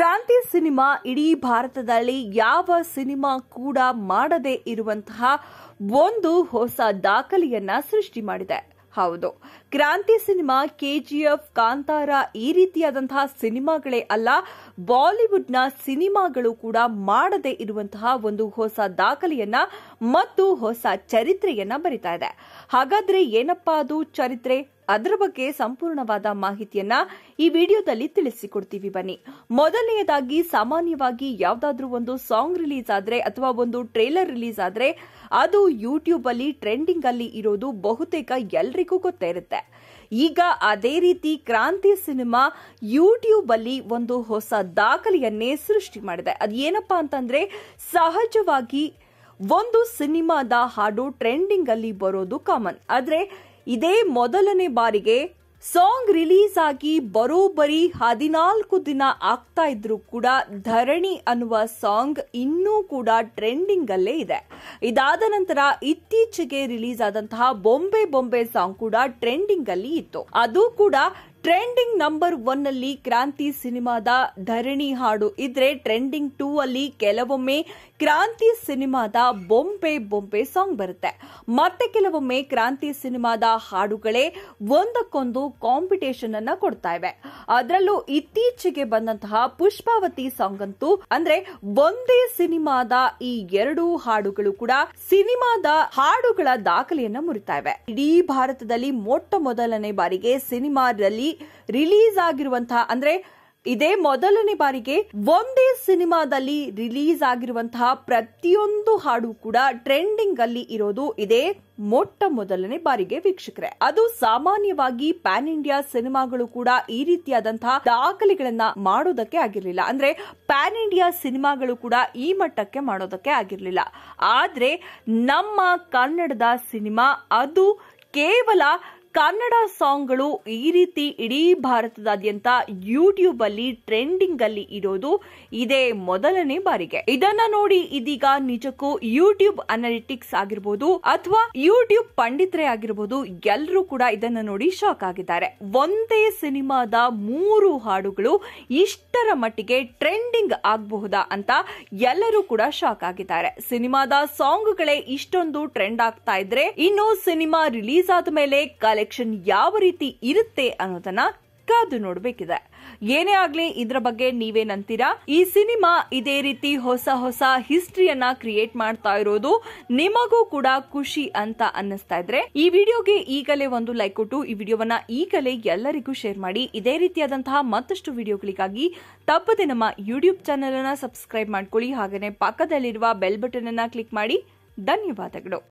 ಕ್ರಾಂತಿ ಸಿನಿಮಾ ಇಡೀ ಭಾರತದಲ್ಲಿ ಯಾವ ಸಿನಿಮಾ ಕೂಡ ಮಾಡದೇ ಇರುವಂತಹ ಒಂದು ಹೊಸ ದಾಖಲೆಯನ್ನ ಸೃಷ್ಟಿ ಮಾಡಿದೆ ಹೌದು ಕ್ರಾಂತಿ ಸಿನಿಮಾ ಕೆಜಿಎಫ್ ಕಾಂತಾರ ಈ ರೀತಿಯಾದಂತಹ ಸಿನಿಮಾಗಳೇ ಅಲ್ಲ ಬಾಲಿವುಡ್ನ ಸಿನಿಮಾಗಳು ಕೂಡ ಮಾಡದೇ ಇರುವಂತಹ ಒಂದು ಹೊಸ ದಾಖಲೆಯನ್ನ ಮತ್ತು ಹೊಸ ಚರಿತ್ರೆಯನ್ನ ಬರಿತಾ ಇದೆ ಹಾಗಾದ್ರೆ ಏನಪ್ಪಾ ಅದು ಚರಿತ್ರೆ ಅದರ ಬಗ್ಗೆ ಸಂಪೂರ್ಣವಾದ ಮಾಹಿತಿಯನ್ನ ಈ ವಿಡಿಯೋದಲ್ಲಿ ತಿಳಿಸಿಕೊಡ್ತೀವಿ ಬನ್ನಿ ಮೊದಲನೆಯದಾಗಿ ಸಾಮಾನ್ಯವಾಗಿ ಯಾವುದಾದ್ರೂ ಒಂದು ಸಾಂಗ್ ರಿಲೀಸ್ ಆದ್ರೆ ಅಥವಾ ಒಂದು ಟ್ರೇಲರ್ ರಿಲೀಸ್ ಆದ್ರೆ ಅದು ಯೂಟ್ಯೂಬ್ ಅಲ್ಲಿ ಟ್ರೆಂಡಿಂಗ್ ಅಲ್ಲಿ ಇರೋದು ಬಹುತೇಕ ಎಲ್ರಿಗೂ ಗೊತ್ತೇ ಇರುತ್ತೆ ಈಗ ಅದೇ ರೀತಿ ಕ್ರಾಂತಿ ಸಿನಿಮಾ ಯೂಟ್ಯೂಬ್ ಅಲ್ಲಿ ಒಂದು ಹೊಸ ದಾಖಲೆಯನ್ನೇ ಸೃಷ್ಟಿ ಮಾಡಿದೆ ಅದು ಏನಪ್ಪಾ ಅಂತಂದ್ರೆ ಸಹಜವಾಗಿ ಒಂದು ಸಿನಿಮಾದ ಹಾಡು ಟ್ರೆಂಡಿಂಗ್ ಅಲ್ಲಿ ಬರೋದು ಕಾಮನ್ ಆದ್ರೆ ಇದೇ ಮೊದಲನೇ ಬಾರಿಗೆ ಸಾಂಗ್ ರಿಲೀಸ್ ಆಗಿ ಬರೋಬ್ಬರಿ ಹದಿನಾಲ್ಕು ದಿನ ಆಗ್ತಾ ಇದ್ರೂ ಕೂಡ ಧರಣಿ ಅನ್ನುವ ಸಾಂಗ್ ಇನ್ನೂ ಕೂಡ ಟ್ರೆಂಡಿಂಗ್ ಅಲ್ಲೇ ಇದೆ ಇದಾದ ನಂತರ ಇತ್ತೀಚೆಗೆ ರಿಲೀಸ್ ಆದಂತಹ ಬೊಂಬೆ ಬೊಂಬೆ ಸಾಂಗ್ ಕೂಡ ಟ್ರೆಂಡಿಂಗ್ ಅಲ್ಲಿ ಇತ್ತು ಅದು ಕೂಡ ಟ್ರೆಂಡಿಂಗ್ ನಂಬರ್ ಒನ್ ಅಲ್ಲಿ ಕ್ರಾಂತಿ ಸಿನಿಮಾದ ಧರಣಿ ಹಾಡು ಇದ್ರೆ ಟ್ರೆಂಡಿಂಗ್ ಟೂ ಅಲ್ಲಿ ಕೆಲವೊಮ್ಮೆ ಕ್ರಾಂತಿ ಸಿನಿಮಾದ ಬೊಂಬೆ ಬೊಂಬೆ ಸಾಂಗ್ ಬರುತ್ತೆ ಮತ್ತೆ ಕೆಲವೊಮ್ಮೆ ಕ್ರಾಂತಿ ಸಿನಿಮಾದ ಹಾಡುಗಳೇ ಒಂದಕ್ಕೊಂದು ಕಾಂಪಿಟೇಷನ್ ಅನ್ನ ಕೊಡ್ತಾ ಇವೆ ಅದರಲ್ಲೂ ಇತ್ತೀಚೆಗೆ ಬಂದಂತಹ ಪುಷ್ಪಾವತಿ ಸಾಂಗ್ ಅಂತೂ ಅಂದ್ರೆ ಒಂದೇ ಸಿನಿಮಾದ ಈ ಎರಡೂ ಹಾಡುಗಳು ಕೂಡ ಸಿನಿಮಾದ ಹಾಡುಗಳ ದಾಖಲೆಯನ್ನ ಮುರಿತಾ ಇವೆ ಇಡೀ ಭಾರತದಲ್ಲಿ ಮೊಟ್ಟ ಮೊದಲನೇ ಬಾರಿಗೆ ಸಿನಿಮಾದಲ್ಲಿ ರಿಲೀಸ್ ಆಗಿರುವಂತಹ ಅಂದ್ರೆ ಇದೇ ಮೊದಲನೇ ಬಾರಿಗೆ ಒಂದೇ ಸಿನಿಮಾದಲ್ಲಿ ರಿಲೀಸ್ ಆಗಿರುವಂತಹ ಪ್ರತಿಯೊಂದು ಹಾಡು ಕೂಡ ಟ್ರೆಂಡಿಂಗ್ ಅಲ್ಲಿ ಇರೋದು ಇದೇ ಮೊಟ್ಟ ಮೊದಲನೇ ಬಾರಿಗೆ ವೀಕ್ಷಕರೇ ಅದು ಸಾಮಾನ್ಯವಾಗಿ ಪ್ಯಾನ್ ಇಂಡಿಯಾ ಸಿನಿಮಾಗಳು ಕೂಡ ಈ ರೀತಿಯಾದಂತಹ ದಾಖಲೆಗಳನ್ನ ಮಾಡೋದಕ್ಕೆ ಆಗಿರ್ಲಿಲ್ಲ ಅಂದ್ರೆ ಪ್ಯಾನ್ ಇಂಡಿಯಾ ಸಿನಿಮಾಗಳು ಕೂಡ ಈ ಮಟ್ಟಕ್ಕೆ ಮಾಡೋದಕ್ಕೆ ಆಗಿರ್ಲಿಲ್ಲ ಆದ್ರೆ ನಮ್ಮ ಕನ್ನಡದ ಸಿನಿಮಾ ಅದು ಕೇವಲ ಕನ್ನಡ ಸಾಂಗ್ಗಳು ಈ ರೀತಿ ಇಡೀ ಭಾರತದಾದ್ಯಂತ ಯೂಟ್ಯೂಬ್ ಅಲ್ಲಿ ಟ್ರೆಂಡಿಂಗ್ ಅಲ್ಲಿ ಇರೋದು ಇದೇ ಮೊದಲನೇ ಬಾರಿಗೆ ಇದನ್ನ ನೋಡಿ ಇದೀಗ ನಿಜಕ್ಕೂ ಯೂಟ್ಯೂಬ್ ಅನಾಲಿಟಿಕ್ಸ್ ಆಗಿರ್ಬೋದು ಅಥವಾ ಯೂಟ್ಯೂಬ್ ಪಂಡಿತರೇ ಆಗಿರ್ಬೋದು ಎಲ್ಲರೂ ಕೂಡ ಇದನ್ನ ನೋಡಿ ಶಾಕ್ ಆಗಿದ್ದಾರೆ ಒಂದೇ ಸಿನಿಮಾದ ಮೂರು ಹಾಡುಗಳು ಇಷ್ಟರ ಮಟ್ಟಿಗೆ ಟ್ರೆಂಡಿಂಗ್ ಆಗಬಹುದಾ ಅಂತ ಎಲ್ಲರೂ ಕೂಡ ಶಾಕ್ ಆಗಿದ್ದಾರೆ ಸಿನಿಮಾದ ಸಾಂಗ್ಗಳೇ ಇಷ್ಟೊಂದು ಟ್ರೆಂಡ್ ಆಗ್ತಾ ಇದ್ರೆ ಇನ್ನು ಸಿನಿಮಾ ರಿಲೀಸ್ ಆದ ಮೇಲೆ ಕಲೆ ಕಲೆಕ್ಷನ್ ಯಾವ ರೀತಿ ಇರುತ್ತೆ ಅನ್ನೋದನ್ನ ಕಾದು ನೋಡಬೇಕಿದೆ ಏನೇ ಆಗ್ಲಿ ಇದ್ರ ಬಗ್ಗೆ ನೀವೇನಂತೀರಾ ಈ ಸಿನಿಮಾ ಇದೇ ರೀತಿ ಹೊಸ ಹೊಸ ಹಿಸ್ಟ್ರಿಯನ್ನ ಕ್ರಿಯೇಟ್ ಮಾಡ್ತಾ ಇರೋದು ನಿಮಗೂ ಕೂಡ ಖುಷಿ ಅಂತ ಅನ್ನಿಸ್ತಾ ಇದ್ರೆ ಈ ವಿಡಿಯೋಗೆ ಈಗಲೇ ಒಂದು ಲೈಕ್ ಕೊಟ್ಟು ಈ ವಿಡಿಯೋವನ್ನ ಈಗಲೇ ಎಲ್ಲರಿಗೂ ಶೇರ್ ಮಾಡಿ ಇದೇ ರೀತಿಯಾದಂತಹ ಮತ್ತಷ್ಟು ವಿಡಿಯೋಗಳಿಗಾಗಿ ತಪ್ಪದೆ ನಮ್ಮ ಯೂಟ್ಯೂಬ್ ಚಾನೆಲ್ ಅನ್ನ ಸಬ್ಸ್ಕ್ರೈಬ್ ಮಾಡ್ಕೊಳ್ಳಿ ಹಾಗೆಯೇ ಪಕ್ಕದಲ್ಲಿರುವ ಬೆಲ್ ಬಟನ್ ಅನ್ನ ಕ್ಲಿಕ್ ಮಾಡಿ ಧನ್ಯವಾದಗಳು